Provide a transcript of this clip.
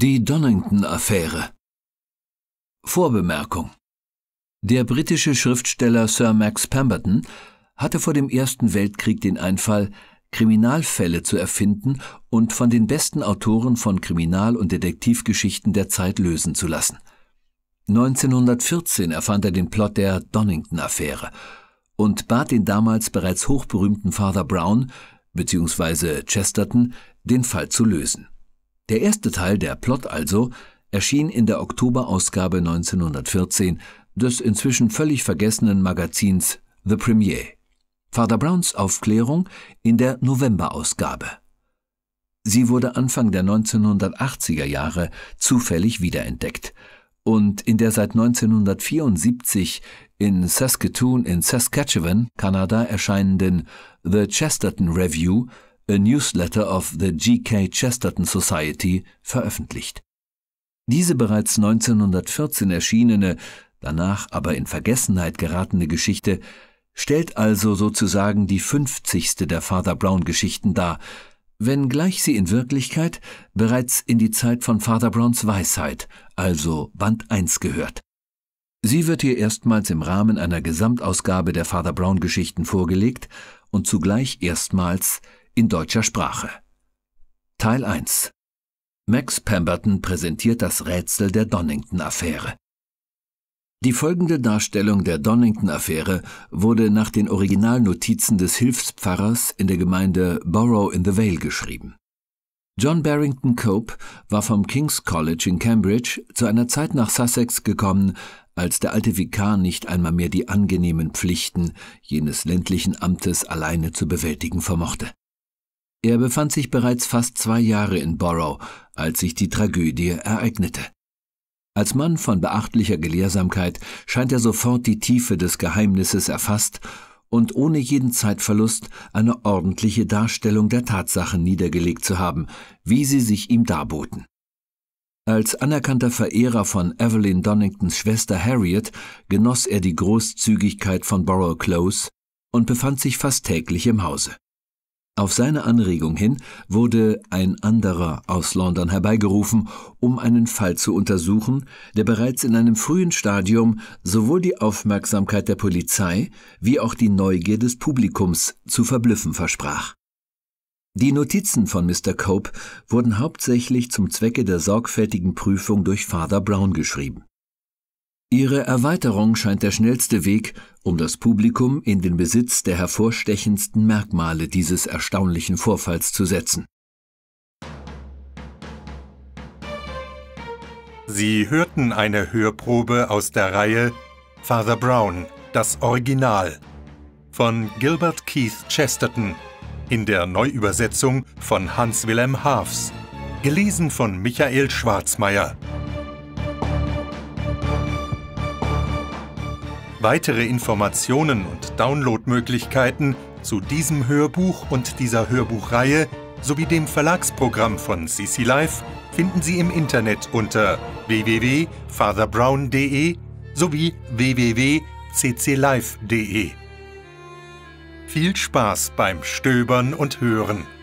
Die Donington-Affäre. Vorbemerkung. Der britische Schriftsteller Sir Max Pemberton hatte vor dem Ersten Weltkrieg den Einfall, Kriminalfälle zu erfinden und von den besten Autoren von Kriminal- und Detektivgeschichten der Zeit lösen zu lassen. 1914 erfand er den Plot der Donington-Affäre und bat den damals bereits hochberühmten Father Brown bzw. Chesterton, den Fall zu lösen. Der erste Teil, der Plot also, erschien in der Oktoberausgabe 1914 des inzwischen völlig vergessenen Magazins The Premier. Father Browns Aufklärung in der Novemberausgabe. Sie wurde Anfang der 1980er Jahre zufällig wiederentdeckt und in der seit 1974 in Saskatoon in Saskatchewan, Kanada erscheinenden The Chesterton Review A Newsletter of the G.K. Chesterton Society, veröffentlicht. Diese bereits 1914 erschienene, danach aber in Vergessenheit geratene Geschichte stellt also sozusagen die 50. der Father Brown Geschichten dar, wenngleich sie in Wirklichkeit bereits in die Zeit von Father Browns Weisheit, also Band 1 gehört. Sie wird hier erstmals im Rahmen einer Gesamtausgabe der Father Brown Geschichten vorgelegt und zugleich erstmals in deutscher Sprache. Teil 1 Max Pemberton präsentiert das Rätsel der donnington affäre Die folgende Darstellung der donnington affäre wurde nach den Originalnotizen des Hilfspfarrers in der Gemeinde Borough in the Vale geschrieben. John Barrington Cope war vom King's College in Cambridge zu einer Zeit nach Sussex gekommen, als der alte Vikar nicht einmal mehr die angenehmen Pflichten jenes ländlichen Amtes alleine zu bewältigen vermochte. Er befand sich bereits fast zwei Jahre in Borough, als sich die Tragödie ereignete. Als Mann von beachtlicher Gelehrsamkeit scheint er sofort die Tiefe des Geheimnisses erfasst und ohne jeden Zeitverlust eine ordentliche Darstellung der Tatsachen niedergelegt zu haben, wie sie sich ihm darboten. Als anerkannter Verehrer von Evelyn Donningtons Schwester Harriet genoss er die Großzügigkeit von Borough Close und befand sich fast täglich im Hause. Auf seine Anregung hin wurde ein anderer aus London herbeigerufen, um einen Fall zu untersuchen, der bereits in einem frühen Stadium sowohl die Aufmerksamkeit der Polizei wie auch die Neugier des Publikums zu verblüffen versprach. Die Notizen von Mr. Cope wurden hauptsächlich zum Zwecke der sorgfältigen Prüfung durch Father Brown geschrieben. Ihre Erweiterung scheint der schnellste Weg, um das Publikum in den Besitz der hervorstechendsten Merkmale dieses erstaunlichen Vorfalls zu setzen. Sie hörten eine Hörprobe aus der Reihe Father Brown, das Original von Gilbert Keith Chesterton in der Neuübersetzung von Hans Wilhelm Haafs, gelesen von Michael Schwarzmeier. Weitere Informationen und Downloadmöglichkeiten zu diesem Hörbuch und dieser Hörbuchreihe sowie dem Verlagsprogramm von CC Live finden Sie im Internet unter www.fatherbrown.de sowie www.cclive.de. Viel Spaß beim Stöbern und Hören!